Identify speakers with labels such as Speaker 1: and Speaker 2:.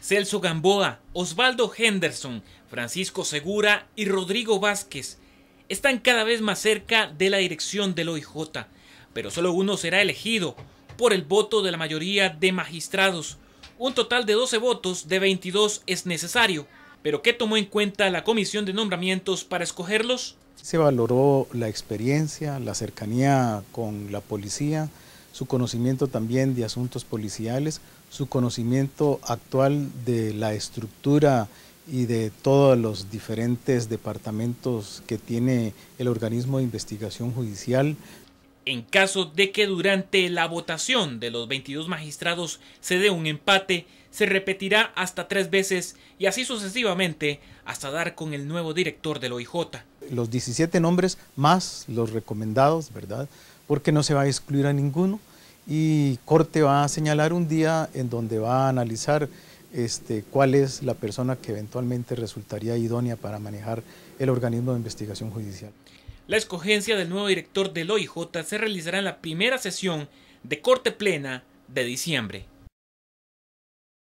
Speaker 1: Celso Gamboa, Osvaldo Henderson, Francisco Segura y Rodrigo Vázquez están cada vez más cerca de la dirección del OIJ, pero solo uno será elegido por el voto de la mayoría de magistrados. Un total de 12 votos de 22 es necesario. ¿Pero qué tomó en cuenta la comisión de nombramientos para escogerlos?
Speaker 2: Se valoró la experiencia, la cercanía con la policía, su conocimiento también de asuntos policiales, su conocimiento actual de la estructura y de todos los diferentes departamentos que tiene el organismo de investigación judicial.
Speaker 1: En caso de que durante la votación de los 22 magistrados se dé un empate, se repetirá hasta tres veces y así sucesivamente hasta dar con el nuevo director del OIJ
Speaker 2: los 17 nombres más los recomendados, ¿verdad? Porque no se va a excluir a ninguno y Corte va a señalar un día en donde va a analizar este, cuál es la persona que eventualmente resultaría idónea para manejar el organismo de investigación judicial.
Speaker 1: La escogencia del nuevo director del OIJ se realizará en la primera sesión de Corte Plena de diciembre.